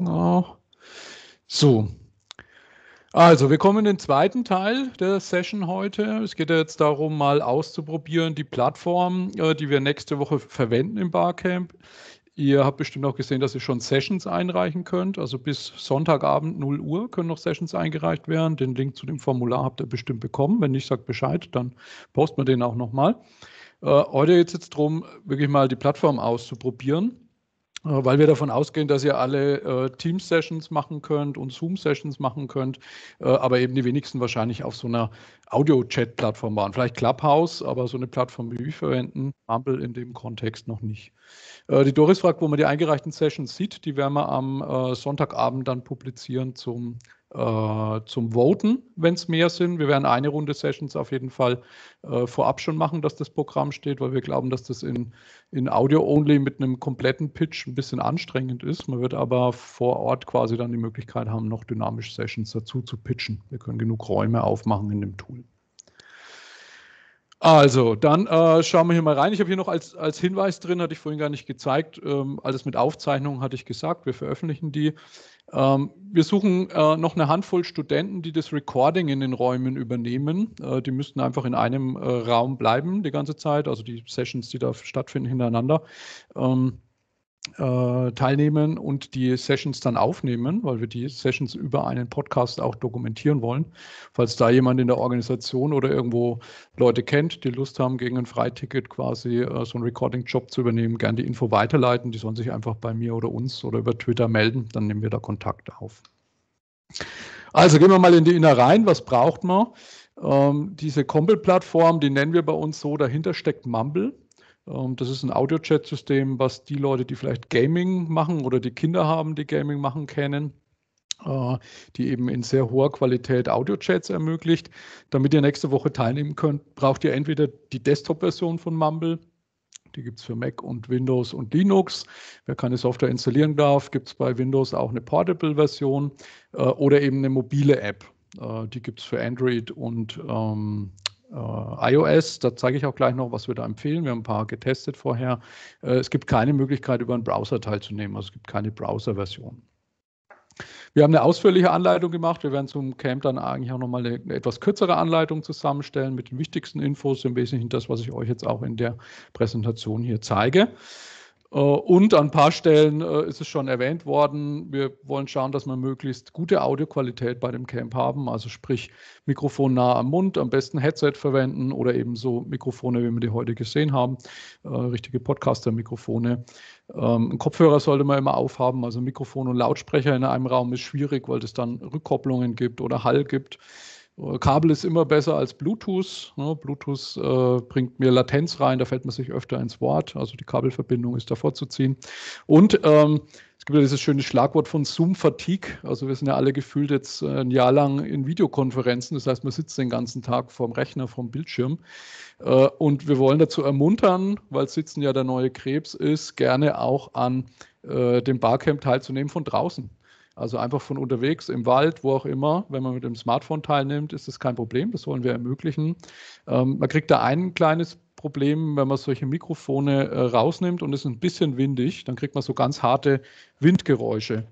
Genau. So. Also, wir kommen in den zweiten Teil der Session heute. Es geht ja jetzt darum, mal auszuprobieren, die Plattform, äh, die wir nächste Woche verwenden im Barcamp. Ihr habt bestimmt auch gesehen, dass ihr schon Sessions einreichen könnt. Also bis Sonntagabend 0 Uhr können noch Sessions eingereicht werden. Den Link zu dem Formular habt ihr bestimmt bekommen. Wenn nicht, sagt Bescheid, dann posten wir den auch nochmal. Äh, heute geht es jetzt darum, wirklich mal die Plattform auszuprobieren. Äh, weil wir davon ausgehen, dass ihr alle äh, Teams-Sessions machen könnt und Zoom-Sessions machen könnt, äh, aber eben die wenigsten wahrscheinlich auf so einer Audio-Chat-Plattform waren. Vielleicht Clubhouse, aber so eine Plattform wie wir verwenden, Mumble in dem Kontext noch nicht. Äh, die Doris fragt, wo man die eingereichten Sessions sieht, die werden wir am äh, Sonntagabend dann publizieren zum äh, zum Voten, wenn es mehr sind. Wir werden eine Runde Sessions auf jeden Fall äh, vorab schon machen, dass das Programm steht, weil wir glauben, dass das in, in Audio-Only mit einem kompletten Pitch ein bisschen anstrengend ist. Man wird aber vor Ort quasi dann die Möglichkeit haben, noch dynamisch Sessions dazu zu pitchen. Wir können genug Räume aufmachen in dem Tool. Also, dann äh, schauen wir hier mal rein. Ich habe hier noch als, als Hinweis drin, hatte ich vorhin gar nicht gezeigt, ähm, alles mit Aufzeichnungen hatte ich gesagt, wir veröffentlichen die. Ähm, wir suchen äh, noch eine Handvoll Studenten, die das Recording in den Räumen übernehmen. Äh, die müssten einfach in einem äh, Raum bleiben die ganze Zeit, also die Sessions, die da stattfinden, hintereinander. Ähm, äh, teilnehmen und die Sessions dann aufnehmen, weil wir die Sessions über einen Podcast auch dokumentieren wollen. Falls da jemand in der Organisation oder irgendwo Leute kennt, die Lust haben, gegen ein Freiticket quasi äh, so einen Recording-Job zu übernehmen, gerne die Info weiterleiten. Die sollen sich einfach bei mir oder uns oder über Twitter melden, dann nehmen wir da Kontakt auf. Also gehen wir mal in die Innereien. Was braucht man? Ähm, diese Compel-Plattform, die nennen wir bei uns so, dahinter steckt Mumble. Ähm, das ist ein Audio-Chat-System, was die Leute, die vielleicht Gaming machen oder die Kinder haben, die Gaming machen, kennen, äh, die eben in sehr hoher Qualität Audio-Chats ermöglicht. Damit ihr nächste Woche teilnehmen könnt, braucht ihr entweder die Desktop-Version von Mumble, die gibt es für Mac und Windows und Linux. Wer keine Software installieren darf, gibt es bei Windows auch eine Portable-Version äh, oder eben eine mobile App. Äh, die gibt es für Android und ähm, äh, iOS, da zeige ich auch gleich noch, was wir da empfehlen. Wir haben ein paar getestet vorher. Äh, es gibt keine Möglichkeit, über einen Browser teilzunehmen. Also es gibt keine Browser-Version. Wir haben eine ausführliche Anleitung gemacht. Wir werden zum Camp dann eigentlich auch nochmal eine, eine etwas kürzere Anleitung zusammenstellen mit den wichtigsten Infos, im Wesentlichen das, was ich euch jetzt auch in der Präsentation hier zeige. Äh, und an ein paar Stellen äh, ist es schon erwähnt worden, wir wollen schauen, dass wir möglichst gute Audioqualität bei dem Camp haben, also sprich Mikrofon nah am Mund, am besten Headset verwenden oder eben so Mikrofone, wie wir die heute gesehen haben, äh, richtige Podcaster-Mikrofone. Ähm, ein Kopfhörer sollte man immer aufhaben, also Mikrofon und Lautsprecher in einem Raum ist schwierig, weil es dann Rückkopplungen gibt oder Hall gibt. Kabel ist immer besser als Bluetooth. Ne? Bluetooth äh, bringt mir Latenz rein, da fällt man sich öfter ins Wort. Also die Kabelverbindung ist da vorzuziehen. Und ähm, es gibt ja dieses schöne Schlagwort von Zoom-Fatigue. Also wir sind ja alle gefühlt jetzt äh, ein Jahr lang in Videokonferenzen. Das heißt, man sitzt den ganzen Tag vorm Rechner, vorm Bildschirm. Äh, und wir wollen dazu ermuntern, weil Sitzen ja der neue Krebs ist, gerne auch an äh, dem Barcamp teilzunehmen von draußen. Also einfach von unterwegs, im Wald, wo auch immer, wenn man mit dem Smartphone teilnimmt, ist das kein Problem. Das wollen wir ermöglichen. Ähm, man kriegt da ein kleines Problem, wenn man solche Mikrofone äh, rausnimmt und es ist ein bisschen windig, dann kriegt man so ganz harte Windgeräusche.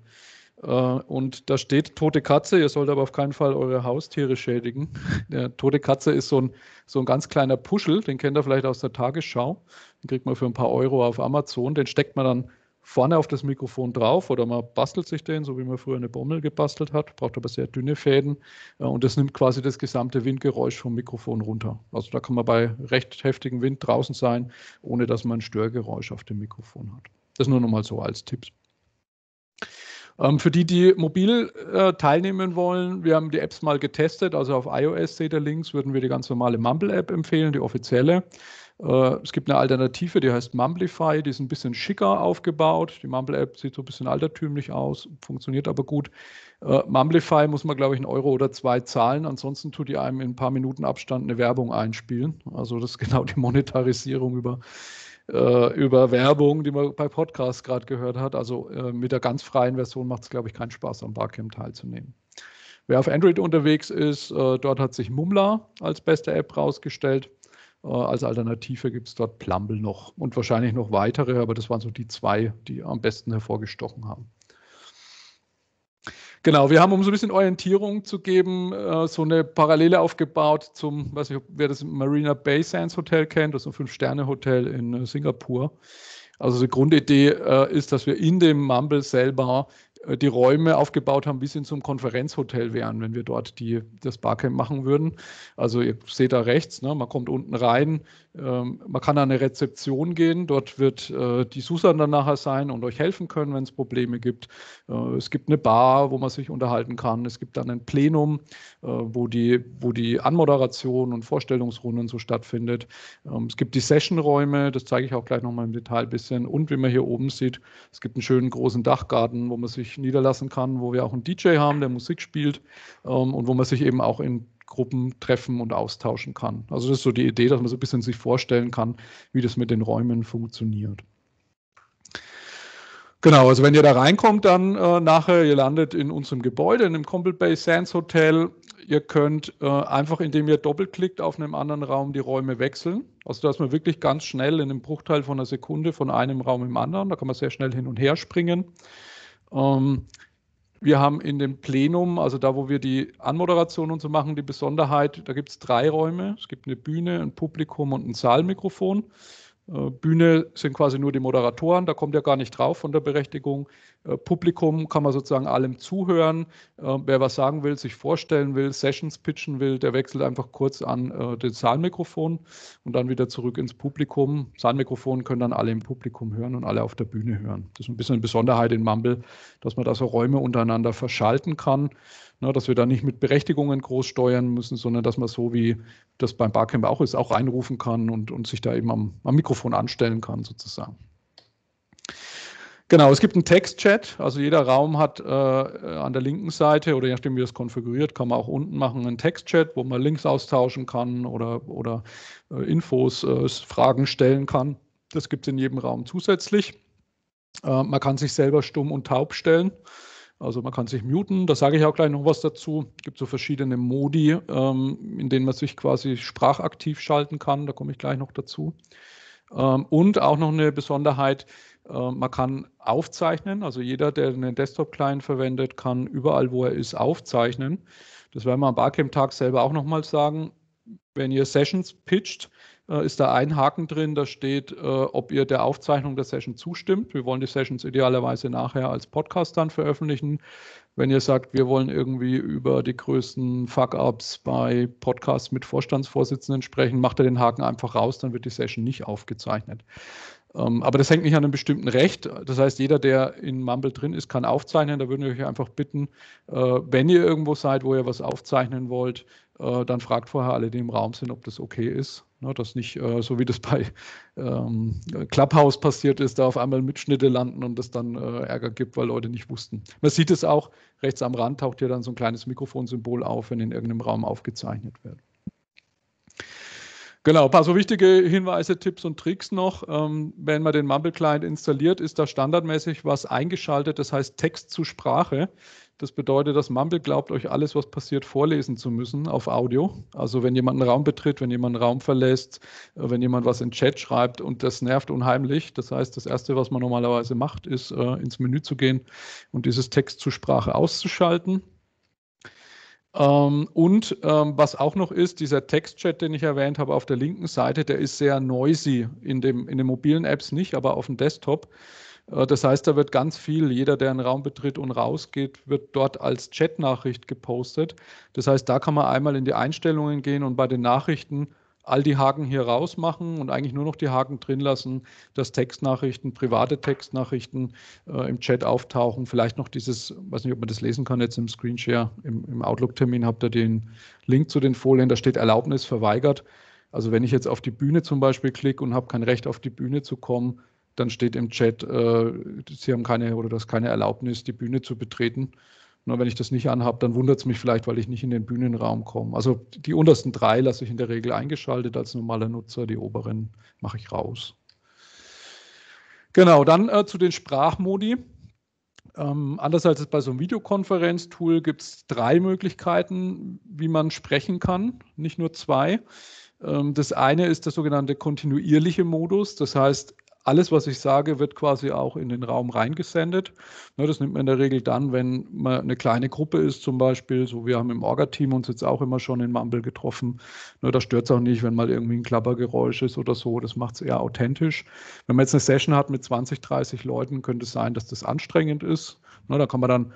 Äh, und da steht tote Katze, ihr sollt aber auf keinen Fall eure Haustiere schädigen. Der tote Katze ist so ein, so ein ganz kleiner Puschel, den kennt ihr vielleicht aus der Tagesschau. Den kriegt man für ein paar Euro auf Amazon, den steckt man dann vorne auf das Mikrofon drauf oder man bastelt sich den, so wie man früher eine Bommel gebastelt hat, braucht aber sehr dünne Fäden äh, und das nimmt quasi das gesamte Windgeräusch vom Mikrofon runter. Also da kann man bei recht heftigem Wind draußen sein, ohne dass man ein Störgeräusch auf dem Mikrofon hat. Das nur nochmal so als Tipps. Ähm, für die, die mobil äh, teilnehmen wollen, wir haben die Apps mal getestet. Also auf iOS seht ihr links, würden wir die ganz normale Mumble-App empfehlen, die offizielle. Äh, es gibt eine Alternative, die heißt Mumblify, die ist ein bisschen schicker aufgebaut. Die Mumble-App sieht so ein bisschen altertümlich aus, funktioniert aber gut. Äh, Mumblify muss man, glaube ich, einen Euro oder zwei zahlen. Ansonsten tut die einem in ein paar Minuten Abstand eine Werbung einspielen. Also das ist genau die Monetarisierung über, äh, über Werbung, die man bei Podcasts gerade gehört hat. Also mit der ganz freien Version macht es, glaube ich, keinen Spaß, am Barcamp teilzunehmen. Wer auf Android unterwegs ist, dort hat sich Mumla als beste App rausgestellt. Äh, als Alternative gibt es dort Plumble noch und wahrscheinlich noch weitere, aber das waren so die zwei, die am besten hervorgestochen haben. Genau, wir haben, um so ein bisschen Orientierung zu geben, äh, so eine Parallele aufgebaut zum, weiß ich, wer das Marina Bay Sands Hotel kennt, das ist ein Fünf-Sterne-Hotel in äh, Singapur. Also die Grundidee ist, dass wir in dem Mumble selber äh, die Räume aufgebaut haben, wie sie in so einem Konferenzhotel wären, wenn wir dort die, das Barcamp machen würden. Also ihr seht da rechts, ne, man kommt unten rein, ähm, man kann an eine Rezeption gehen, dort wird äh, die Susan dann nachher sein und euch helfen können, wenn es Probleme gibt. Äh, es gibt eine Bar, wo man sich unterhalten kann. Es gibt dann ein Plenum, äh, wo, die, wo die Anmoderation und Vorstellungsrunden so stattfindet. Ähm, es gibt die Sessionräume, das zeige ich auch gleich nochmal im Detail ein bisschen. Und wie man hier oben sieht, es gibt einen schönen großen Dachgarten, wo man sich niederlassen kann, wo wir auch einen DJ haben, der Musik spielt ähm, und wo man sich eben auch in Gruppen treffen und austauschen kann. Also das ist so die Idee, dass man so ein bisschen sich vorstellen kann, wie das mit den Räumen funktioniert. Genau, also wenn ihr da reinkommt, dann äh, nachher, ihr landet in unserem Gebäude, in dem Comble Bay Sands Hotel. Ihr könnt äh, einfach, indem ihr doppelklickt auf einem anderen Raum, die Räume wechseln. Also da ist man wirklich ganz schnell in einem Bruchteil von einer Sekunde von einem Raum im anderen. Da kann man sehr schnell hin und her springen. Ähm, wir haben in dem Plenum, also da, wo wir die Anmoderation und so machen, die Besonderheit, da gibt es drei Räume. Es gibt eine Bühne, ein Publikum und ein Saalmikrofon. Äh, Bühne sind quasi nur die Moderatoren, da kommt ja gar nicht drauf von der Berechtigung. Äh, Publikum kann man sozusagen allem zuhören. Äh, wer was sagen will, sich vorstellen will, Sessions pitchen will, der wechselt einfach kurz an den Saalmikrofon und dann wieder zurück ins Publikum. Saalmikrofon können dann alle im Publikum hören und alle auf der Bühne hören. Das ist ein bisschen eine Besonderheit in Mumble, dass man da so Räume untereinander verschalten kann ne, dass wir da nicht mit Berechtigungen groß steuern müssen, sondern dass man so wie das beim Barcamp auch ist, auch einrufen kann und, und sich da eben am, am Mikrofon anstellen kann sozusagen. Genau, es gibt einen Textchat. Also jeder Raum hat äh, an der linken Seite oder je nachdem, wie das konfiguriert, kann man auch unten machen einen Textchat, wo man Links austauschen kann oder, oder äh, Infos, äh, Fragen stellen kann. Das gibt es in jedem Raum zusätzlich. Äh, man kann sich selber stumm und taub stellen. Also man kann sich muten, da sage ich auch gleich noch was dazu. Es gibt so verschiedene Modi, ähm, in denen man sich quasi sprachaktiv schalten kann, da komme ich gleich noch dazu. Ähm, und auch noch eine Besonderheit, äh, man kann aufzeichnen, also jeder, der einen Desktop-Client verwendet, kann überall, wo er ist, aufzeichnen. Das werden wir am Barcamp-Tag selber auch nochmal sagen. Wenn ihr Sessions pitcht, äh, ist da ein Haken drin, da steht, äh, ob ihr der Aufzeichnung der Session zustimmt. Wir wollen die Sessions idealerweise nachher als Podcast dann veröffentlichen. Wenn ihr sagt, wir wollen irgendwie über die größten Fuck-ups bei Podcasts mit Vorstandsvorsitzenden sprechen, macht ihr den Haken einfach raus, dann wird die Session nicht aufgezeichnet. Ähm, aber das hängt nicht an einem bestimmten Recht. Das heißt, jeder, der in Mumble drin ist, kann aufzeichnen. Da würden wir euch einfach bitten, äh, wenn ihr irgendwo seid, wo ihr was aufzeichnen wollt, äh, dann fragt vorher alle, die im Raum sind, ob das okay ist. Ne, dass nicht äh, so wie das bei ähm, Clubhouse passiert ist, da auf einmal Mitschnitte landen und es dann Ärger gibt, weil Leute nicht wussten. Man sieht es auch, rechts am Rand taucht hier dann so ein kleines Mikrofonsymbol auf, wenn in irgendeinem Raum aufgezeichnet wird. Genau, ein paar so wichtige Hinweise, Tipps und Tricks noch. Ähm, wenn man den Mumble Client installiert, ist da standardmäßig was eingeschaltet, das heißt Text zu Sprache. Das bedeutet, dass Mumble glaubt, euch alles, was passiert, vorlesen zu müssen auf Audio. Also wenn jemand einen Raum betritt, wenn jemand einen Raum verlässt, äh, wenn jemand was in Chat schreibt und das nervt unheimlich. Das heißt, das Erste, was man normalerweise macht, ist äh, ins Menü zu gehen und dieses Text zu Sprache auszuschalten. Ähm, und ähm, was auch noch ist, dieser Textchat, den ich erwähnt habe, auf der linken Seite, der ist sehr noisy in, dem, in den mobilen Apps nicht, aber auf dem Desktop. Äh, das heißt, da wird ganz viel, jeder, der einen Raum betritt und rausgeht, wird dort als Chatnachricht gepostet. Das heißt, da kann man einmal in die Einstellungen gehen und bei den Nachrichten all die Haken hier rausmachen und eigentlich nur noch die Haken drin lassen, dass Textnachrichten, private Textnachrichten äh, im Chat auftauchen. Vielleicht noch dieses, weiß nicht, ob man das lesen kann jetzt im Screenshare, im, im Outlook-Termin habt ihr den Link zu den Folien, da steht Erlaubnis verweigert. Also wenn ich jetzt auf die Bühne zum Beispiel klicke und habe kein Recht auf die Bühne zu kommen, dann steht im Chat, äh, Sie haben keine oder das keine Erlaubnis, die Bühne zu betreten. Na, wenn ich das nicht anhabe, dann wundert es mich vielleicht, weil ich nicht in den Bühnenraum komme. Also die untersten drei lasse ich in der Regel eingeschaltet als normaler Nutzer, die oberen mache ich raus. Genau, dann äh, zu den Sprachmodi. Ähm, anders als bei so einem Videokonferenz-Tool gibt es drei Möglichkeiten, wie man sprechen kann, nicht nur zwei. Ähm, das eine ist der sogenannte kontinuierliche Modus. Das heißt, alles, was ich sage, wird quasi auch in den Raum reingesendet. Ne, das nimmt man in der Regel dann, wenn man eine kleine Gruppe ist, zum Beispiel. So, wir haben im Orga-Team uns jetzt auch immer schon in Mumble getroffen. Ne, da stört es auch nicht, wenn mal irgendwie ein Klappergeräusch ist oder so. Das macht es eher authentisch. Wenn man jetzt eine Session hat mit 20, 30 Leuten, könnte es sein, dass das anstrengend ist. Ne, da kann man dann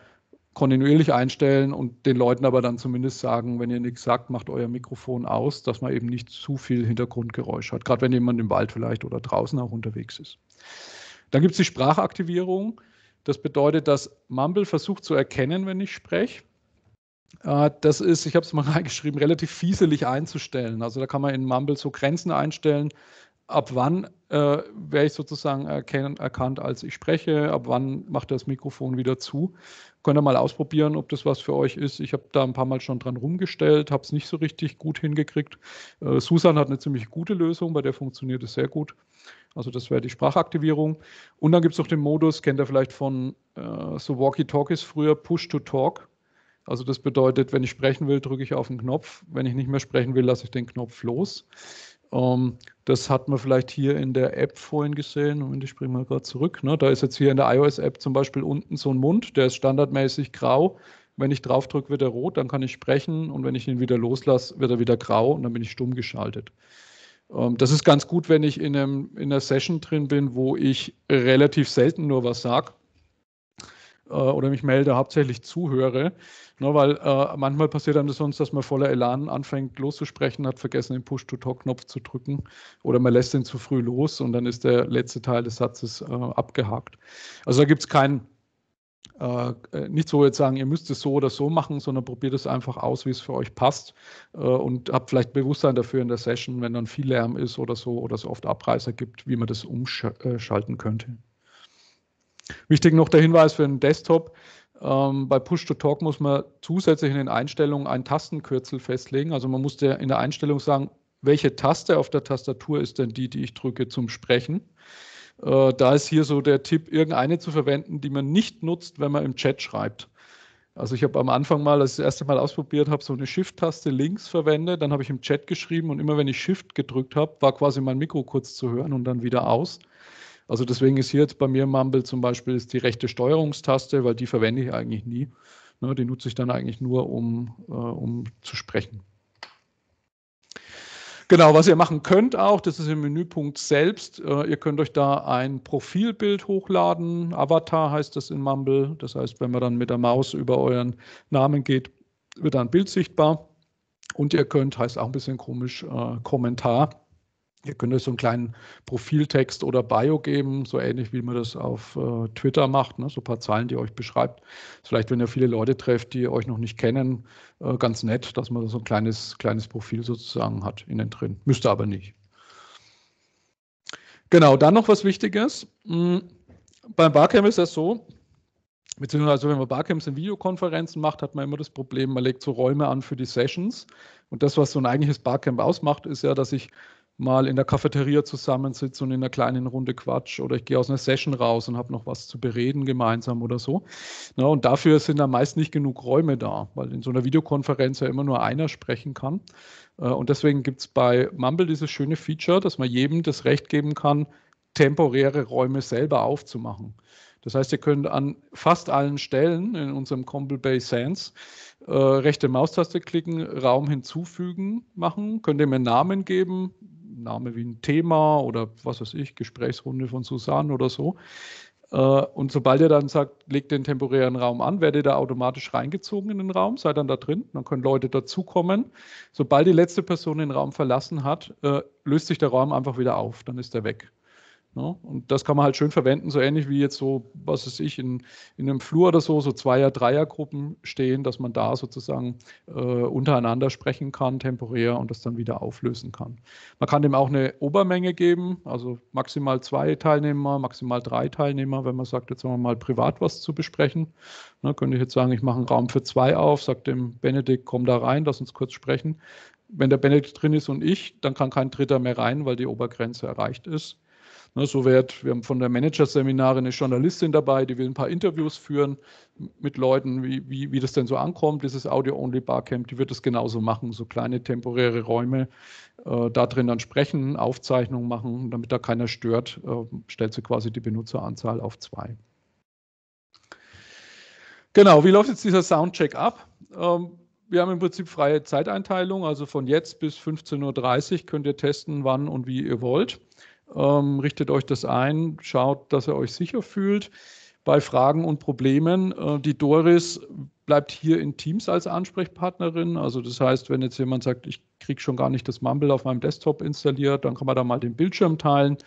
kontinuierlich einstellen und den Leuten aber dann zumindest sagen, wenn ihr nichts sagt, macht euer Mikrofon aus, dass man eben nicht zu viel Hintergrundgeräusch hat, gerade wenn jemand im Wald vielleicht oder draußen auch unterwegs ist. Dann gibt es die Sprachaktivierung. Das bedeutet, dass Mumble versucht zu erkennen, wenn ich spreche. Äh, das ist, ich habe es mal reingeschrieben, relativ fieselig einzustellen. Also da kann man in Mumble so Grenzen einstellen, ab wann äh, wäre ich sozusagen erkennt, erkannt, als ich spreche, ab wann macht das Mikrofon wieder zu. Könnt ihr mal ausprobieren, ob das was für euch ist. Ich habe da ein paar Mal schon dran rumgestellt, habe es nicht so richtig gut hingekriegt. Äh, Susan hat eine ziemlich gute Lösung, bei der funktioniert es sehr gut. Also das wäre die Sprachaktivierung. Und dann gibt es noch den Modus, kennt ihr vielleicht von äh, so Walkie-Talkies früher, Push-to-Talk. Also das bedeutet, wenn ich sprechen will, drücke ich auf den Knopf. Wenn ich nicht mehr sprechen will, lasse ich den Knopf los. Ähm, das hat man vielleicht hier in der App vorhin gesehen. Moment, ich springe mal gerade zurück. Ne? Da ist jetzt hier in der iOS-App zum Beispiel unten so ein Mund, der ist standardmäßig grau. Wenn ich draufdrücke, wird er rot, dann kann ich sprechen und wenn ich ihn wieder loslasse, wird er wieder grau und dann bin ich stumm geschaltet. Ähm, das ist ganz gut, wenn ich in, einem, in einer Session drin bin, wo ich relativ selten nur was sage äh, oder mich melde, hauptsächlich zuhöre. Ne, weil äh, manchmal passiert einem das sonst, dass man voller Elan anfängt loszusprechen, hat vergessen, den Push-to-Talk-Knopf zu drücken oder man lässt ihn zu früh los und dann ist der letzte Teil des Satzes äh, abgehakt. Also da gibt es keinen äh, äh, nicht so jetzt sagen, ihr müsst es so oder so machen, sondern probiert es einfach aus, wie es für euch passt äh, und habt vielleicht Bewusstsein dafür in der Session, wenn dann viel Lärm ist oder so oder es oft Abreißer gibt, wie man das umschalten äh, könnte. Wichtig noch der Hinweis für den Desktop. Ähm, bei Push-to-Talk muss man zusätzlich in den Einstellungen ein Tastenkürzel festlegen. Also man muss in der Einstellung sagen, welche Taste auf der Tastatur ist denn die, die ich drücke zum Sprechen. Äh, da ist hier so der Tipp, irgendeine zu verwenden, die man nicht nutzt, wenn man im Chat schreibt. Also ich habe am Anfang mal, als ich das erste Mal ausprobiert habe, so eine Shift-Taste links verwendet, dann habe ich im Chat geschrieben und immer wenn ich Shift gedrückt habe, war quasi mein Mikro kurz zu hören und dann wieder aus. Also deswegen ist hier jetzt bei mir im Mumble zum Beispiel die rechte Steuerungstaste, weil die verwende ich eigentlich nie. Ne, die nutze ich dann eigentlich nur, um, äh, um zu sprechen. Genau, was ihr machen könnt auch, das ist im Menüpunkt selbst. Äh, ihr könnt euch da ein Profilbild hochladen. Avatar heißt das in Mumble. Das heißt, wenn man dann mit der Maus über euren Namen geht, wird da ein Bild sichtbar. Und ihr könnt, heißt auch ein bisschen komisch, äh, Kommentar Ihr könnt euch so einen kleinen Profiltext oder Bio geben, so ähnlich wie man das auf äh, Twitter macht, ne? so ein paar Zeilen, die ihr euch beschreibt. Vielleicht, wenn ihr viele Leute trefft, die euch noch nicht kennen, äh, ganz nett, dass man so ein kleines, kleines Profil sozusagen hat innen drin. Müsste aber nicht. Genau, dann noch was Wichtiges. Mhm. Beim Barcamp ist das so, beziehungsweise wenn man Barcamps in Videokonferenzen macht, hat man immer das Problem, man legt so Räume an für die Sessions. Und das, was so ein eigentliches Barcamp ausmacht, ist ja, dass ich mal in der Cafeteria zusammensitze und in einer kleinen Runde Quatsch oder ich gehe aus einer Session raus und habe noch was zu bereden gemeinsam oder so. Na, und dafür sind dann meist nicht genug Räume da, weil in so einer Videokonferenz ja immer nur einer sprechen kann. Äh, und deswegen gibt es bei Mumble dieses schöne Feature, dass man jedem das Recht geben kann, temporäre Räume selber aufzumachen. Das heißt, ihr könnt an fast allen Stellen in unserem Comble Bay Sands äh, rechte Maustaste klicken, Raum hinzufügen machen, könnt ihr mir einen Namen geben, Name wie ein Thema oder was weiß ich, Gesprächsrunde von Susanne oder so. Äh, und sobald er dann sagt, legt den temporären Raum an, werdet ihr automatisch reingezogen in den Raum, seid dann da drin, dann können Leute dazukommen. Sobald die letzte Person den Raum verlassen hat, äh, löst sich der Raum einfach wieder auf, dann ist er weg. No? Ne? Und das kann man halt schön verwenden, so ähnlich wie jetzt so, was weiß ich, in, in einem Flur oder so, so Zweier-, Dreiergruppen stehen, dass man da sozusagen äh, untereinander sprechen kann, temporär und das dann wieder auflösen kann. Man kann dem auch eine Obermenge geben, also maximal zwei Teilnehmer, maximal drei Teilnehmer, wenn man sagt, jetzt haben wir mal privat was zu besprechen. Ne, könnte ich jetzt sagen, ich mache einen Raum für zwei auf, sage dem Benedikt, komm da rein, lass uns kurz sprechen. Wenn der Benedikt drin ist und ich, dann kann kein Dritter mehr rein, weil die Obergrenze erreicht ist. Ne, so wird, wir haben von der Manager-Seminare eine Journalistin dabei, die will ein paar Interviews führen mit Leuten, wie, wie, wie das denn so ankommt, dieses Audio-Only-Barcamp, die wird das genauso machen, so kleine temporäre Räume, äh, da drin dann sprechen, Aufzeichnungen machen, damit da keiner stört, äh, stellt sie quasi die Benutzeranzahl auf zwei. Genau, wie läuft jetzt dieser Soundcheck ab? Ähm, wir haben im Prinzip freie Zeiteinteilung, also von jetzt bis 15.30 Uhr könnt ihr testen, wann und wie ihr wollt. Ähm, richtet euch das ein, schaut, dass ihr euch sicher fühlt bei Fragen und Problemen. Äh, die Doris bleibt hier in Teams als Ansprechpartnerin. Also das heißt, wenn jetzt jemand sagt, ich kriege schon gar nicht das Mumble auf meinem Desktop installiert, dann kann man da mal den Bildschirm teilen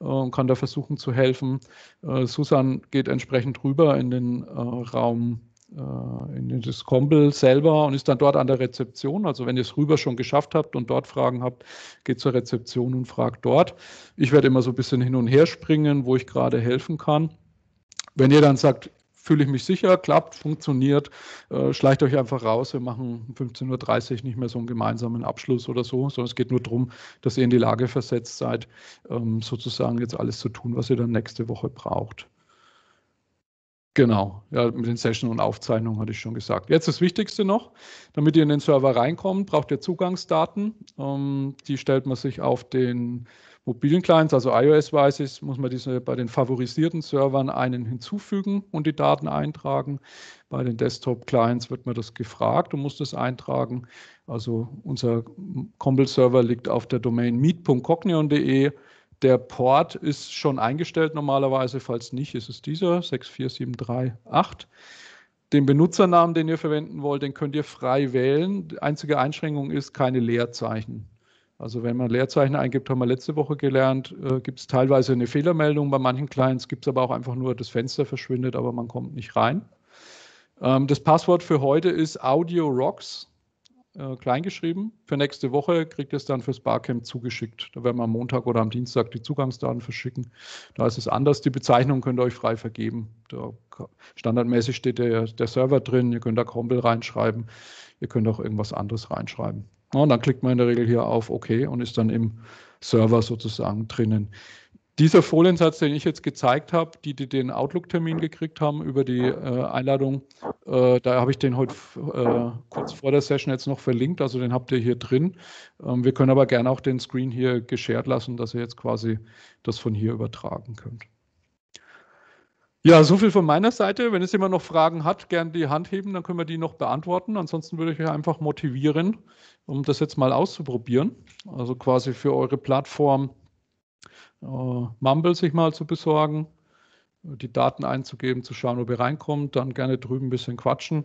äh, und kann da versuchen zu helfen. Äh, Susan geht entsprechend rüber in den äh, Raum äh, in das Kompel selber und ist dann dort an der Rezeption. Also wenn ihr es rüber schon geschafft habt und dort Fragen habt, geht zur Rezeption und fragt dort. Ich werde immer so ein bisschen hin und her springen, wo ich gerade helfen kann. Wenn ihr dann sagt, fühle ich mich sicher, klappt, funktioniert, äh, schleicht euch einfach raus. Wir machen 15.30 Uhr nicht mehr so einen gemeinsamen Abschluss oder so, sondern es geht nur darum, dass ihr in die Lage versetzt seid, ähm, sozusagen jetzt alles zu tun, was ihr dann nächste Woche braucht. Genau, ja, mit den Session und Aufzeichnungen hatte ich schon gesagt. Jetzt das Wichtigste noch, damit ihr in den Server reinkommt, braucht ihr Zugangsdaten. Ähm, die stellt man sich auf den mobilen Clients, also iOS-weiß muss man diese bei den favorisierten Servern einen hinzufügen und die Daten eintragen. Bei den Desktop-Clients wird man das gefragt und muss das eintragen. Also unser Compel-Server liegt auf der Domain meet.cognion.de der Port ist schon eingestellt normalerweise, falls nicht, ist es dieser 64738. Den Benutzernamen, den ihr verwenden wollt, den könnt ihr frei wählen. Die einzige Einschränkung ist keine Leerzeichen. Also wenn man Leerzeichen eingibt, haben wir letzte Woche gelernt, äh, gibt es teilweise eine Fehlermeldung, bei manchen Clients gibt es aber auch einfach nur, das Fenster verschwindet, aber man kommt nicht rein. Ähm, das Passwort für heute ist Audio Rocks äh, kleingeschrieben. Für nächste Woche kriegt ihr es dann fürs Barcamp zugeschickt. Da werden wir am Montag oder am Dienstag die Zugangsdaten verschicken. Da ist es anders. Die Bezeichnung könnt ihr euch frei vergeben. Da standardmäßig steht der, der Server drin. Ihr könnt da Cromwell reinschreiben. Ihr könnt auch irgendwas anderes reinschreiben. und dann klickt man in der Regel hier auf OK und ist dann im Server sozusagen drinnen. Dieser Foliensatz, den ich jetzt gezeigt habe, die, die den Outlook-Termin gekriegt haben über die äh, Einladung, äh, da habe ich den heute äh, kurz vor der Session jetzt noch verlinkt, also den habt ihr hier drin. Ähm, wir können aber gerne auch den Screen hier geshared lassen, dass ihr jetzt quasi das von hier übertragen könnt. Ja, so viel von meiner Seite. Wenn es jemand noch Fragen hat, gerne die Hand heben, dann können wir die noch beantworten. Ansonsten würde ich euch einfach motivieren, um das jetzt mal auszuprobieren. Also quasi für eure Plattform äh, Mumble sich mal zu besorgen, die Daten einzugeben, zu schauen, ob ihr reinkommt, dann gerne drüben ein bisschen quatschen.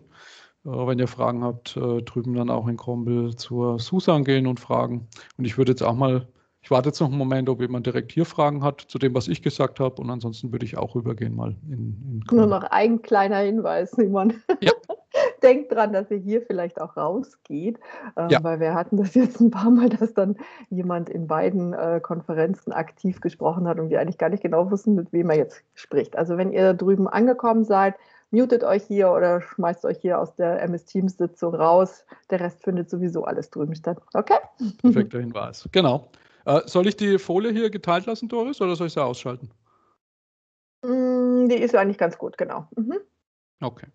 Äh, wenn ihr Fragen habt, äh, drüben dann auch in Cromwell zur Susan gehen und fragen. Und ich würde jetzt auch mal, ich warte jetzt noch einen Moment, ob jemand direkt hier Fragen hat zu dem, was ich gesagt habe. Und ansonsten würde ich auch rübergehen mal in, in Nur noch ein kleiner Hinweis, Simon. Ja, denkt dran, dass ihr hier vielleicht auch rausgeht, äh, ja. weil wir hatten das jetzt ein paar Mal, dass dann jemand in beiden äh, Konferenzen aktiv gesprochen hat und wir eigentlich gar nicht genau wussten, mit wem er jetzt spricht. Also wenn ihr drüben angekommen seid, mutet euch hier oder schmeißt euch hier aus der MS Teams Sitzung raus. Der Rest findet sowieso alles drüben statt. Okay? Perfekter Hinweis. Genau. Äh, soll ich die Folie hier geteilt lassen, Doris, oder soll ich sie ausschalten? Mm, die ist eigentlich ganz gut, genau. Mhm. Okay.